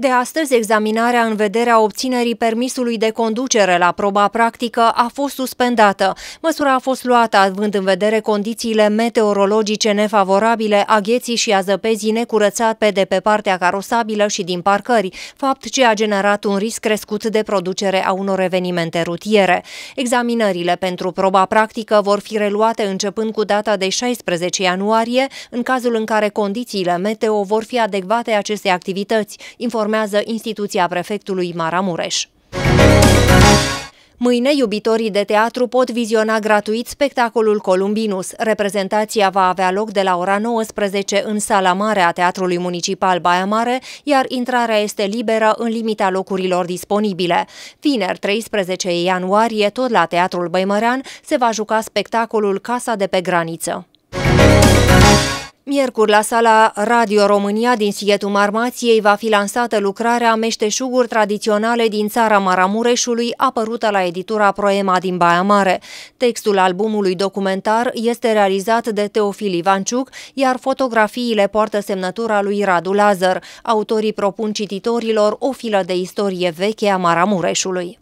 De astăzi, examinarea în vederea obținerii permisului de conducere la proba practică a fost suspendată. Măsura a fost luată având în vedere condițiile meteorologice nefavorabile a gheții și a zăpezii necurățate de pe partea carosabilă și din parcări, fapt ce a generat un risc crescut de producere a unor evenimente rutiere. Examinările pentru proba practică vor fi reluate începând cu data de 16 ianuarie, în cazul în care condițiile meteo vor fi adecvate acestei activități. Inform informează instituția prefectului Maramureș. Mâine, iubitorii de teatru pot viziona gratuit spectacolul Columbinus. Reprezentația va avea loc de la ora 19 în sala mare a Teatrului Municipal Baia Mare, iar intrarea este liberă în limita locurilor disponibile. Vineri, 13 ianuarie, tot la Teatrul Băimărean, se va juca spectacolul Casa de pe graniță. Miercuri, la sala Radio România din Sietul Marmației va fi lansată lucrarea Meșteșuguri tradiționale din țara Maramureșului, apărută la editura Proema din Baia Mare. Textul albumului documentar este realizat de Teofil Ivanciuc, iar fotografiile poartă semnătura lui Radu Lazar. Autorii propun cititorilor o filă de istorie veche a Maramureșului.